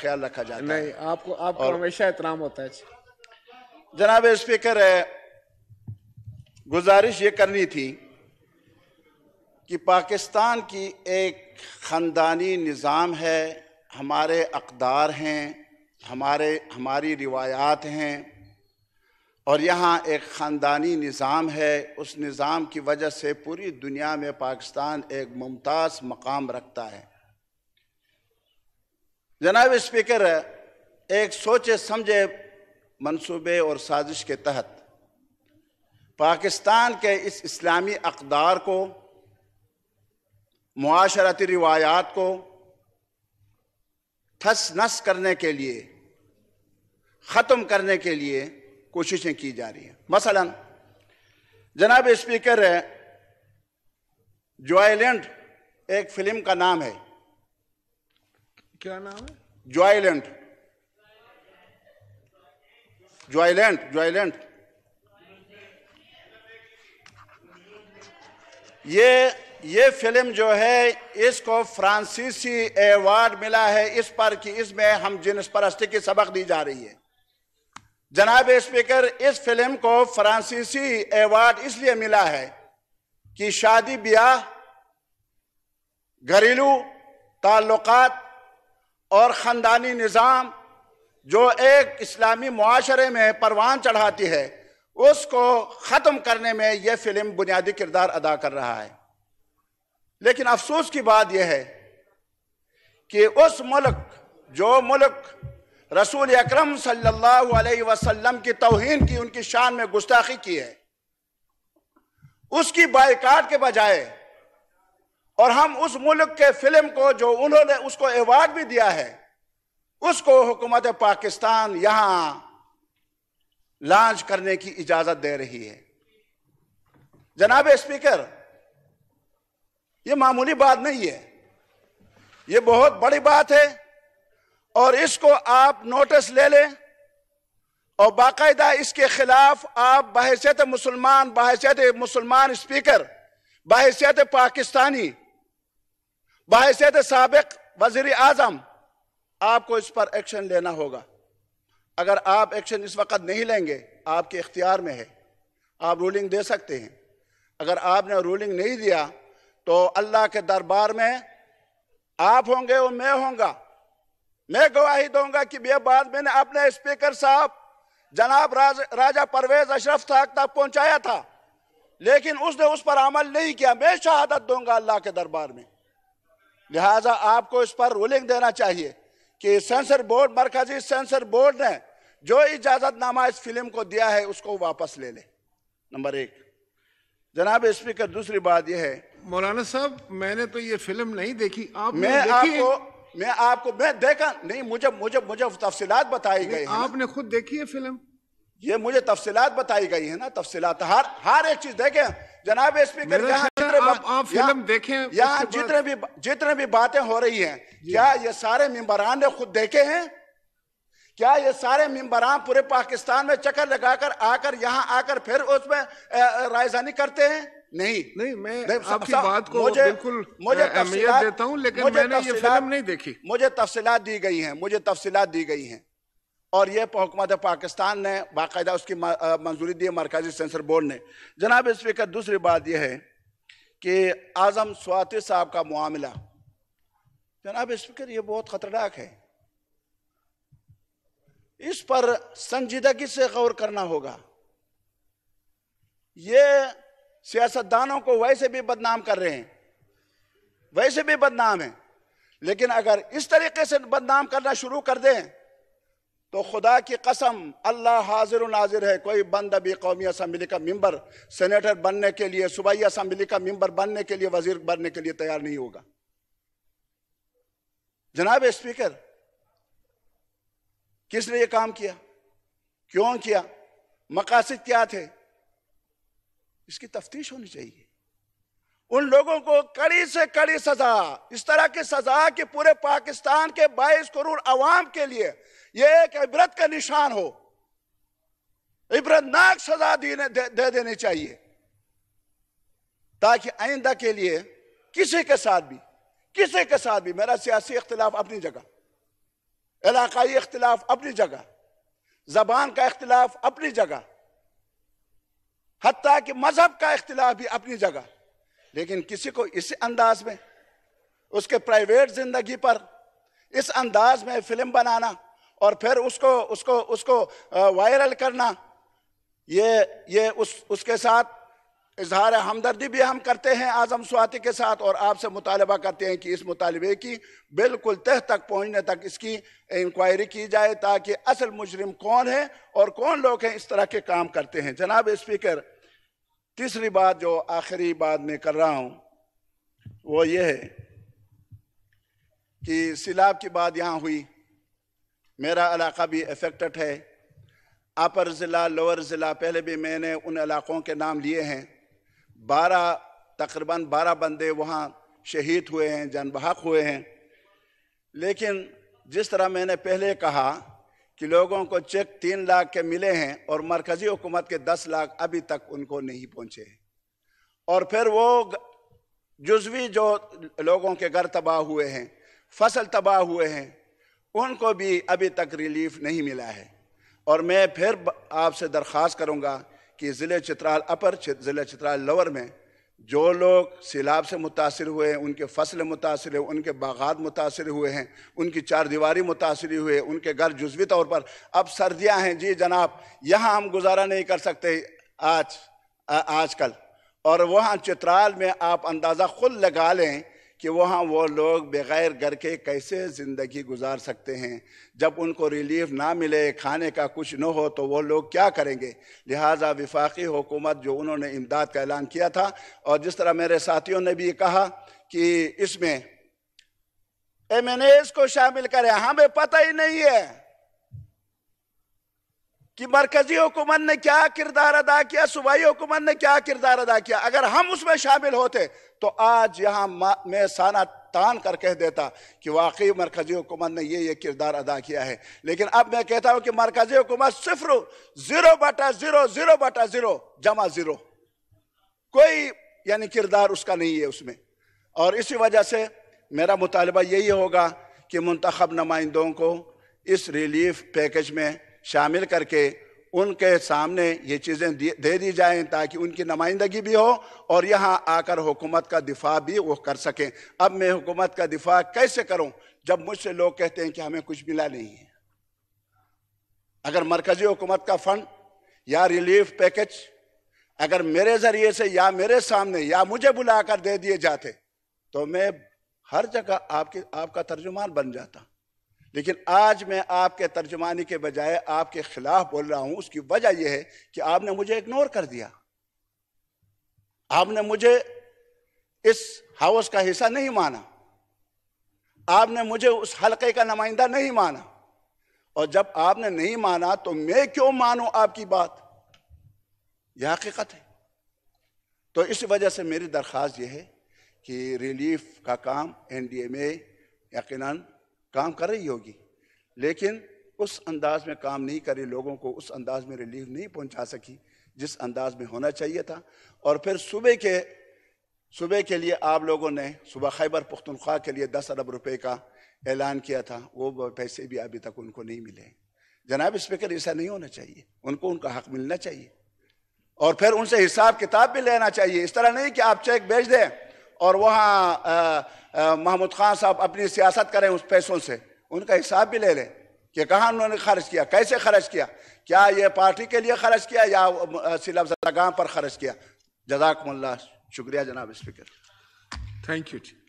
ख्याल रखा जाता नहीं, है नहीं आपको आपको हमेशा एहतराम होता है अच्छा। जनाब स्पीकर गुजारिश ये करनी थी कि पाकिस्तान की एक ख़ानदानी निज़ाम है हमारे अकदार हैं हमारे हमारी रिवायात हैं और यहाँ एक ख़ानदानी निज़ाम है उस निज़ाम की वजह से पूरी दुनिया में पाकिस्तान एक मुमताज़ मकाम रखता है जनाब स्पीकर एक सोचे समझे मंसूबे और साजिश के तहत पाकिस्तान के इस इस्लामी अकदार को माशरती रिवायात को थस नस करने के लिए ख़त्म करने के लिए कोशिशें की जा रही हैं मसलन जनाब स्पीकर जॉयलैंड एक फ़िल्म का नाम है क्या नाम है ज्वाइलैंड ज्वाइलैंड ज्वाइलैंड ये ये फिल्म जो है इसको फ्रांसीसी अवार्ड मिला है इस पर कि इसमें हम जिनस परस्ती की सबक दी जा रही है जनाब स्पीकर इस फिल्म को फ्रांसीसी अवार्ड इसलिए मिला है कि शादी ब्याह घरेलू ताल्लुकात और ख़ानदानी निज़ाम जो एक इस्लामी माशरे में परवान चढ़ाती है उसको ख़त्म करने में यह फ़िल्म बुनियादी किरदार अदा कर रहा है लेकिन अफसोस की बात यह है कि उस मुल्क जो मुल्क रसूल अक्रम सल्लल्लाहु अलैहि वसल्लम की तोहन की उनकी शान में गुस्ताखी की है उसकी बायकाट के बजाय और हम उस मुल्क के फिल्म को जो उन्होंने उसको अवार्ड भी दिया है उसको हुकूमत पाकिस्तान यहां लॉन्च करने की इजाजत दे रही है जनाब स्पीकर यह मामूली बात नहीं है यह बहुत बड़ी बात है और इसको आप नोटिस ले लें और बाकायदा इसके खिलाफ आप बहसीत मुसलमान बहसीत मुसलमान स्पीकर बहसीत पाकिस्तानी बाहसीत सबक वजीर आजम आपको इस पर एक्शन लेना होगा अगर आप एक्शन इस वक्त नहीं लेंगे आपके इख्तियार में है आप रूलिंग दे सकते हैं अगर आपने रूलिंग नहीं दिया तो अल्लाह के दरबार में आप होंगे और मैं होंगा मैं गवाही दूंगा कि यह बात मैंने अपने स्पीकर साहब जनाब राज, राजा परवेज अशरफ साहब तक पहुंचाया था लेकिन उसने उस पर अमल नहीं किया मैं शहादत दूंगा अल्लाह के दरबार में लिहाजा आपको इस पर रूलिंग देना चाहिए कि सेंसर बोर्ड मरकजी सेंसर बोर्ड ने जो इजाज़तनामा इस फिल्म को दिया है उसको वापस ले ले नंबर एक जनाब स्पीकर दूसरी बात यह है मौलाना साहब मैंने तो ये फिल्म नहीं देखी आप मैं देखी? आपको मैं आपको मैं देखा नहीं मुझे मुझे मुझे तफसीत बताई गई है आपने खुद देखी है फिल्म ये मुझे तफसीत बताई गई है ना तफसीलात हर हर एक चीज देखे जनाब स्पीकर यहाँ आप, आप फिल्म देखें या जितने भी जितने भी बातें हो रही हैं क्या ये सारे मेम्बरान ने खुद देखे हैं क्या ये सारे मेम्बरान पूरे पाकिस्तान में चक्कर लगाकर आकर यहाँ आकर फिर उसमें रायजानी करते हैं नहीं नहीं मैं नहीं, आपकी बात को मुझे, बिल्कुल मुझे अहमियत देता हूं लेकिन मुझे मैंने ये फिल्म नहीं देखी मुझे तफसीलात दी गई हैं मुझे तफसीलात दी गई हैं और ये हुकूमत पाकिस्तान ने बाकायदा उसकी मंजूरी दी है मरकजी सेंसर बोर्ड ने जनाब स्पीकर दूसरी बात यह है कि आज़म स्वाति साहब का मामला जनाब स्पीकर ये बहुत ख़तरनाक है इस पर संजीदगी से गौर करना होगा ये सियासतदानों को वैसे भी बदनाम कर रहे हैं वैसे भी बदनाम है लेकिन अगर इस तरीके से बदनाम करना शुरू कर दें तो खुदा की कसम अल्लाह हाजिर नाजिर है कोई बंद अभी कौमी असम्बली का मेम्बर सेनेटर बनने के लिए सूबाई असम्बली का मेम्बर बनने के लिए वजीर बनने के लिए तैयार नहीं होगा जनाब स्पीकर किसने ये काम किया क्यों किया मकासद क्या थे इसकी तफ्तीश होनी चाहिए उन लोगों को कड़ी से कड़ी सजा इस तरह की सजा कि पूरे पाकिस्तान के 22 करोड़ अवाम के लिए यह एक इबरत का निशान हो इबरतनाक सजा देने दे, दे देनी चाहिए ताकि आइंदा के लिए किसी के साथ भी किसी के साथ भी मेरा सियासी इख्तलाफ अपनी जगह इलाकाई इख्तलाफ अपनी जगह जबान का इख्तलाफ अपनी जगह हती कि मजहब का इख्तलाफ भी अपनी जगह लेकिन किसी को इस अंदाज में उसके प्राइवेट जिंदगी पर इस अंदाज में फिल्म बनाना और फिर उसको उसको उसको वायरल करना ये ये उस उसके साथ इजहार हमदर्दी भी हम करते हैं आज़म स्वाति के साथ और आपसे मुतालबा करते हैं कि इस मुतालबे की बिल्कुल तह तक पहुंचने तक इसकी इंक्वायरी की जाए ताकि असल मुजरिम कौन है और कौन लोग हैं इस तरह के काम करते हैं जनाब स्पीकर तीसरी बात जो आखिरी बात मैं कर रहा हूं वो ये है कि सिलाब की बात यहाँ हुई मेरा इलाका भी अफेक्टेड है अपर ज़िला लोअर ज़िला पहले भी मैंने उन इलाक़ों के नाम लिए हैं बारह तकरीबन बारह बंदे वहाँ शहीद हुए हैं जनबहक हुए हैं लेकिन जिस तरह मैंने पहले कहा कि लोगों को चेक तीन लाख के मिले हैं और मरकजी हुकूमत के दस लाख अभी तक उनको नहीं पहुंचे हैं और फिर वो जुजवी जो लोगों के घर तबाह हुए हैं फसल तबाह हुए हैं उनको भी अभी तक रिलीफ नहीं मिला है और मैं फिर आपसे दरख्वास्त करूंगा कि ज़िले चित्राल अपर ज़िले चित्राल लोअर में जो लोग सैलाब से मुतासर हुए हैं उनके फसल मुतासर हुए उनके बागात मुतासर हुए हैं उनकी चार दीवारी मुतासर हुए हैं उनके घर जज्वी तौर पर अब सर्दियां हैं जी जनाब यहाँ हम गुजारा नहीं कर सकते आज आजकल और वहाँ चित्राल में आप अंदाज़ा खुद लगा लें कि वहाँ वो लोग बग़ैर घर के कैसे ज़िंदगी गुजार सकते हैं जब उनको रिलीफ ना मिले खाने का कुछ न हो तो वो लोग क्या करेंगे लिहाजा विफाक़ी हुकूमत जो उन्होंने इमदाद का ऐलान किया था और जिस तरह मेरे साथियों ने भी कहा कि इसमें एम एन एस को शामिल करें हमें पता ही नहीं है कि मरकजी हुकूमत ने क्या किरदार अदा किया सूबाई हुकूमत ने क्या किरदार अदा किया अगर हम उसमें शामिल होते तो आज यहाँ मैं साना तान कर कह देता कि वाकई मरकजी हुकूमत ने ये ये किरदार अदा किया है लेकिन अब मैं कहता हूँ कि मरकजी हुकूमत सिफर ज़ीरो बटा ज़ीरो ज़ीरो बटा ज़ीरो जमा ज़ीरो कोई यानी किरदार उसका नहीं है उसमें और इसी वजह से मेरा मुतालबा यही होगा कि मंतखब नुमाइंदों को इस रिलीफ पैकेज में शामिल करके उनके सामने ये चीज़ें दे दी जाएं ताकि उनकी नुमाइंदगी भी हो और यहाँ आकर हुकूमत का दिफा भी वो कर सकें अब मैं हुकूमत का दिफा कैसे करूँ जब मुझसे लोग कहते हैं कि हमें कुछ मिला नहीं है अगर मरकज़ी हुकूमत का फ़ंड या रिलीफ पैकेज अगर मेरे ज़रिए से या मेरे सामने या मुझे बुलाकर दे दिए जाते तो मैं हर जगह आपके आपका तर्जुमान बन जाता लेकिन आज मैं आपके तर्जमानी के बजाय आपके खिलाफ बोल रहा हूं उसकी वजह यह है कि आपने मुझे इग्नोर कर दिया आपने मुझे इस हाउस का हिस्सा नहीं माना आपने मुझे उस हलके का नुमाइंदा नहीं माना और जब आपने नहीं माना तो मैं क्यों मानूं आपकी बात यह हकीकत है तो इस वजह से मेरी दरख्वास्त यह है कि रिलीफ का काम एन डी यकीनन काम कर रही होगी लेकिन उस अंदाज में काम नहीं करी लोगों को उस अंदाज में रिलीफ नहीं पहुंचा सकी जिस अंदाज में होना चाहिए था और फिर सुबह के सुबह के लिए आप लोगों ने सुबह खैबर पुख्तनख्वा के लिए दस अरब रुपए का ऐलान किया था वो पैसे भी अभी तक उनको नहीं मिले जनाब स्पीकर ऐसा नहीं होना चाहिए उनको उनका हक मिलना चाहिए और फिर उनसे हिसाब किताब भी लेना चाहिए इस तरह नहीं कि आप चेक भेज दें और वहाँ महमूद खान साहब अपनी सियासत करें उस पैसों से उनका हिसाब भी ले लें कि कहाँ उन्होंने खर्च किया कैसे खर्च किया क्या ये पार्टी के लिए खर्च किया या सिलबजगाह पर खर्च किया जजाकमल्ला शुक्रिया जनाब स्पीकर थैंक यू